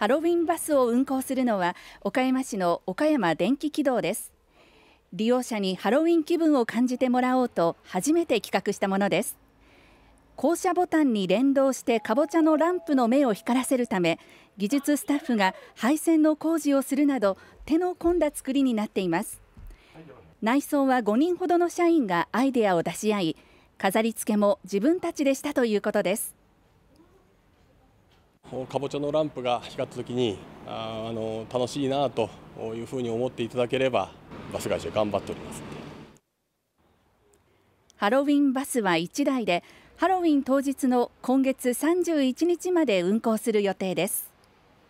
ハロウィンバスを運行するのは岡山市の岡山電気軌道です利用者にハロウィン気分を感じてもらおうと初めて企画したものです降車ボタンに連動してかぼちゃのランプの目を光らせるため技術スタッフが配線の工事をするなど手の込んだ作りになっています内装は5人ほどの社員がアイデアを出し合い飾り付けも自分たちでしたということですかぼちゃのランプが光った時にああの楽しいなというふうに思っていただければバス会社頑張っておりますハロウィンバスは1台でハロウィン当日の今月31日まで運行する予定です